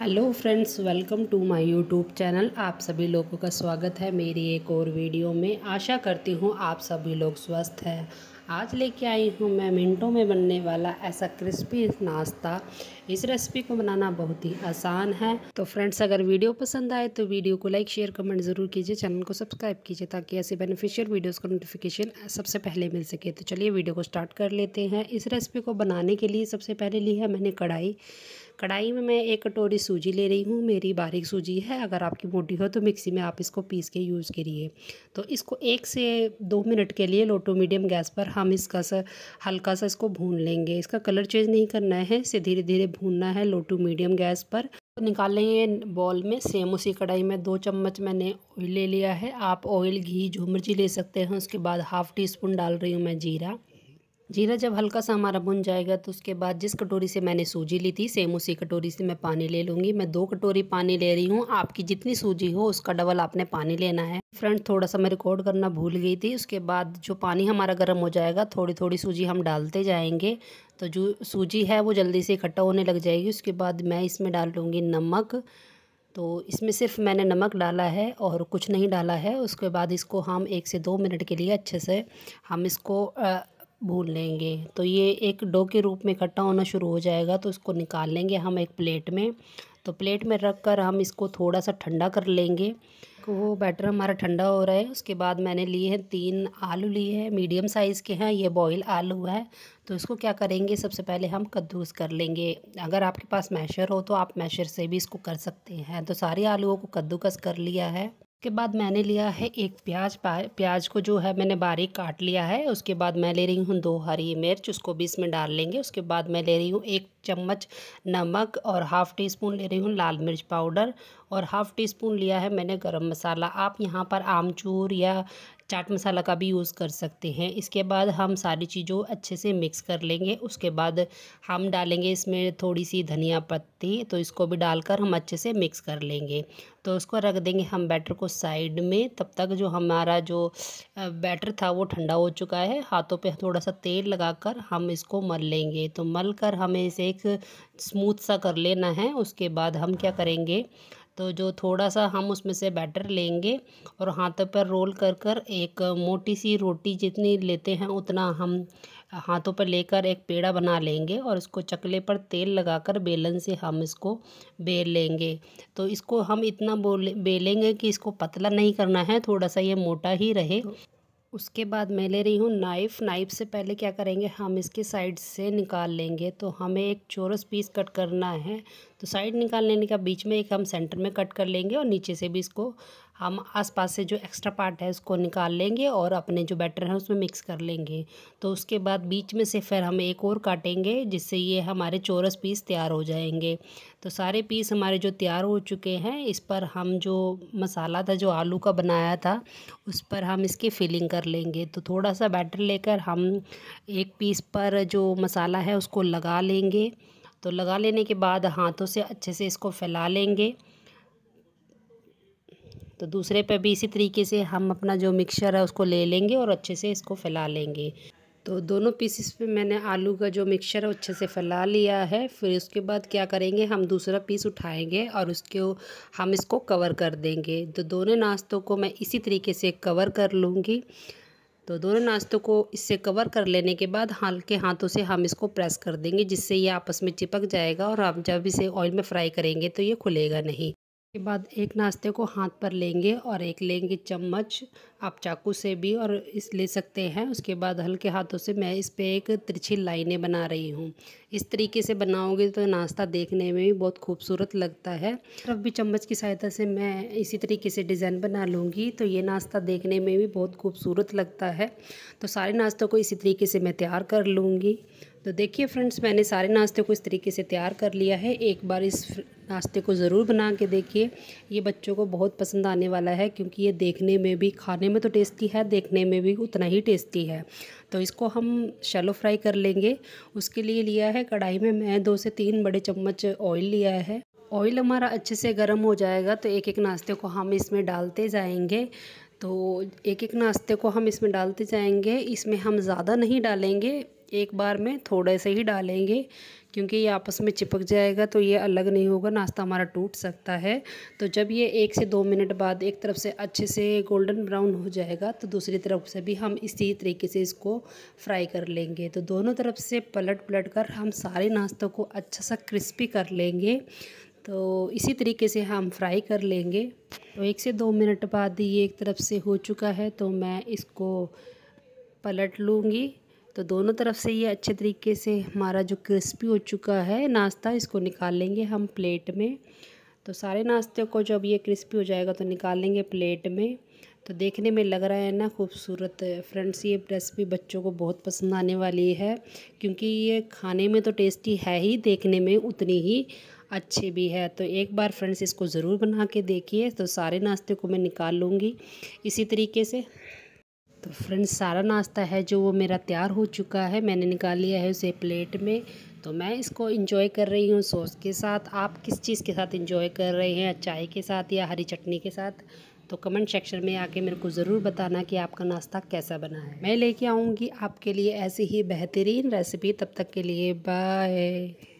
hello friends welcome to my YouTube channel आप सभी लोगों का स्वागत है मेरी एक और वीडियो में आशा करती हूँ आप सभी लोग स्वस्थ हैं आज लेके आई हूँ मैं मिनटों में बनने वाला ऐसा क्रिस्पी नाश्ता इस रेसिपी को बनाना बहुत ही आसान है तो फ्रेंड्स अगर वीडियो पसंद आए तो वीडियो को लाइक शेयर कमेंट ज़रूर कीजिए चैनल को सब्सक्राइब कीजिए ताकि ऐसे बेनिफिशियल वीडियोस का नोटिफिकेशन सबसे पहले मिल सके तो चलिए वीडियो को स्टार्ट कर लेते हैं इस रेसिपी को बनाने के लिए सबसे पहले ली है मैंने कढ़ाई कढ़ाई में मैं एक कटोरी सूजी ले रही हूँ मेरी बारीक सूजी है अगर आपकी मोटी हो तो मिक्सी में आप इसको पीस के यूज़ करिए तो इसको एक से दो मिनट के लिए लो टू मीडियम गैस पर हम इसका सा हल्का सा इसको भून लेंगे इसका कलर चेंज नहीं करना है इसे धीरे धीरे भूनना है लो टू मीडियम गैस पर निकाल लेंगे बॉल में सेम उसी कढ़ाई में दो चम्मच मैंने ऑयल ले लिया है आप ऑयल घी जो मर्जी ले सकते हैं उसके बाद हाफ़ टी स्पून डाल रही हूँ मैं जीरा जीरा जब हल्का सा हमारा बुन जाएगा तो उसके बाद जिस कटोरी से मैंने सूजी ली थी सेम उसी कटोरी से मैं पानी ले लूँगी मैं दो कटोरी पानी ले रही हूँ आपकी जितनी सूजी हो उसका डबल आपने पानी लेना है फ्रेंड थोड़ा सा मैं रिकॉर्ड करना भूल गई थी उसके बाद जो पानी हमारा गर्म हो जाएगा थोड़ी थोड़ी सूजी हम डालते जाएंगे तो जो सूजी है वो जल्दी से इकट्ठा होने लग जाएगी उसके बाद मैं इसमें डाल लूँगी नमक तो इसमें सिर्फ मैंने नमक डाला है और कुछ नहीं डाला है उसके बाद इसको हम एक से दो मिनट के लिए अच्छे से हम इसको भून लेंगे तो ये एक डो के रूप में इकट्ठा होना शुरू हो जाएगा तो इसको निकाल लेंगे हम एक प्लेट में तो प्लेट में रख कर हम इसको थोड़ा सा ठंडा कर लेंगे तो वो बैटर हमारा ठंडा हो रहा है उसके बाद मैंने लिए हैं तीन आलू लिए हैं मीडियम साइज़ के हैं ये बॉयल आलू है तो इसको क्या करेंगे सबसे पहले हम कद्दूस कर लेंगे अगर आपके पास मैशर हो तो आप मैशर से भी इसको कर सकते हैं तो सारे आलूओं को कद्दूकस कर लिया है के बाद मैंने लिया है एक प्याज प्याज को जो है मैंने बारीक काट लिया है उसके बाद मैं ले रही हूँ दो हरी मिर्च उसको भी इसमें डाल लेंगे उसके बाद मैं ले रही हूँ एक चम्मच नमक और हाफ़ टी स्पून ले रही हूँ लाल मिर्च पाउडर और हाफ़ टी स्पून लिया है मैंने गरम मसाला आप यहाँ पर आमचूर या चाट मसाला का भी यूज़ कर सकते हैं इसके बाद हम सारी चीज़ों अच्छे से मिक्स कर लेंगे उसके बाद हम डालेंगे इसमें थोड़ी सी धनिया पत्ती तो इसको भी डालकर हम अच्छे से मिक्स कर लेंगे तो उसको रख देंगे हम बैटर को साइड में तब तक जो हमारा जो बैटर था वो ठंडा हो चुका है हाथों पे थोड़ा सा तेल लगाकर हम इसको मल लेंगे तो मल कर हमें इसे एक स्मूथ सा कर लेना है उसके बाद हम क्या करेंगे तो जो थोड़ा सा हम उसमें से बैटर लेंगे और हाथों पर रोल कर कर एक मोटी सी रोटी जितनी लेते हैं उतना हम हाथों पर लेकर एक पेड़ा बना लेंगे और इसको चकले पर तेल लगाकर बेलन से हम इसको बेल लेंगे तो इसको हम इतना बोले बेलेंगे कि इसको पतला नहीं करना है थोड़ा सा ये मोटा ही रहे उसके बाद मैं ले रही हूँ नाइफ़ नाइफ़ से पहले क्या करेंगे हम इसके साइड से निकाल लेंगे तो हमें एक चोरस पीस कट करना है तो साइड निकाल लेने का बीच में एक हम सेंटर में कट कर लेंगे और नीचे से भी इसको हम आसपास से जो एक्स्ट्रा पार्ट है उसको निकाल लेंगे और अपने जो बैटर है उसमें मिक्स कर लेंगे तो उसके बाद बीच में से फिर हम एक और काटेंगे जिससे ये हमारे चौरस पीस तैयार हो जाएंगे तो सारे पीस हमारे जो तैयार हो चुके हैं इस पर हम जो मसाला था जो आलू का बनाया था उस पर हम इसकी फिलिंग कर लेंगे तो थोड़ा सा बैटर लेकर हम एक पीस पर जो मसाला है उसको लगा लेंगे तो लगा लेने के बाद हाथों से अच्छे से इसको फैला लेंगे तो दूसरे पे भी इसी तरीके से हम अपना जो मिक्सर है उसको ले लेंगे और अच्छे से इसको फैला लेंगे तो दोनों पीसेस पे मैंने आलू का जो मिक्सचर है अच्छे से फैला लिया है फिर उसके बाद क्या करेंगे हम दूसरा पीस उठाएंगे और उसके हम इसको कवर कर देंगे तो दोनों नाश्तों को मैं इसी तरीके से कवर कर लूँगी तो दोनों नाश्तों को इससे कवर कर लेने के बाद हल्के हाथों से हम इसको प्रेस कर देंगे जिससे ये आपस में चिपक जाएगा और हम जब इसे ऑयल में फ्राई करेंगे तो ये खुलेगा नहीं के बाद एक नाश्ते को हाथ पर लेंगे और एक लेंगे चम्मच आप चाकू से भी और इस ले सकते हैं उसके बाद हल्के हाथों से मैं इस पर एक तिरछी लाइनें बना रही हूँ इस तरीके से बनाओगे तो नाश्ता देखने में भी बहुत खूबसूरत लगता है तरफ भी चम्मच की सहायता से मैं इसी तरीके से डिज़ाइन बना लूँगी तो ये नाश्ता देखने में भी बहुत खूबसूरत लगता है तो सारे नाश्तों को इसी तरीके से मैं तैयार कर लूँगी तो देखिए फ्रेंड्स मैंने सारे नाश्ते को इस तरीके से तैयार कर लिया है एक बार इस नाश्ते को ज़रूर बना के देखिए ये बच्चों को बहुत पसंद आने वाला है क्योंकि ये देखने में भी खाने में तो टेस्टी है देखने में भी उतना ही टेस्टी है तो इसको हम शैलो फ्राई कर लेंगे उसके लिए लिया है कढ़ाई में मैं दो से तीन बड़े चम्मच ऑयल लिया है ऑयल हमारा अच्छे से गर्म हो जाएगा तो एक एक नाश्ते को हम इसमें डालते जाएंगे तो एक एक नाश्ते को हम इसमें डालते जाएंगे इसमें हम ज़्यादा नहीं डालेंगे एक बार में थोड़े से ही डालेंगे क्योंकि ये आपस में चिपक जाएगा तो ये अलग नहीं होगा नाश्ता हमारा टूट सकता है तो जब ये एक से दो मिनट बाद एक तरफ से अच्छे से गोल्डन ब्राउन हो जाएगा तो दूसरी तरफ से भी हम इसी तरीके से इसको फ्राई कर लेंगे तो दोनों तरफ से पलट पलट कर हम सारे नाश्तों को अच्छा सा क्रिस्पी कर लेंगे तो इसी तरीके से हम फ्राई कर लेंगे तो एक से दो मिनट बाद ये एक तरफ से हो चुका है तो मैं इसको पलट लूँगी तो दोनों तरफ से ये अच्छे तरीके से हमारा जो क्रिस्पी हो चुका है नाश्ता इसको निकाल लेंगे हम प्लेट में तो सारे नाश्ते को जब ये क्रिस्पी हो जाएगा तो निकाल लेंगे प्लेट में तो देखने में लग रहा है ना खूबसूरत फ्रेंड्स ये रेसिपी बच्चों को बहुत पसंद आने वाली है क्योंकि ये खाने में तो टेस्टी है ही देखने में उतनी ही अच्छी भी है तो एक बार फ्रेंड्स इसको ज़रूर बना के देखिए तो सारे नाश्ते को मैं निकाल लूँगी इसी तरीके से तो फ्रेंड्स सारा नाश्ता है जो वो मेरा तैयार हो चुका है मैंने निकाल लिया है उसे प्लेट में तो मैं इसको इंजॉय कर रही हूँ सॉस के साथ आप किस चीज़ के साथ इंजॉय कर रहे हैं चाय के साथ या हरी चटनी के साथ तो कमेंट सेक्शन में आके मेरे को ज़रूर बताना कि आपका नाश्ता कैसा बना है मैं लेके आऊँगी आपके लिए ऐसी ही बेहतरीन रेसिपी तब तक के लिए बाय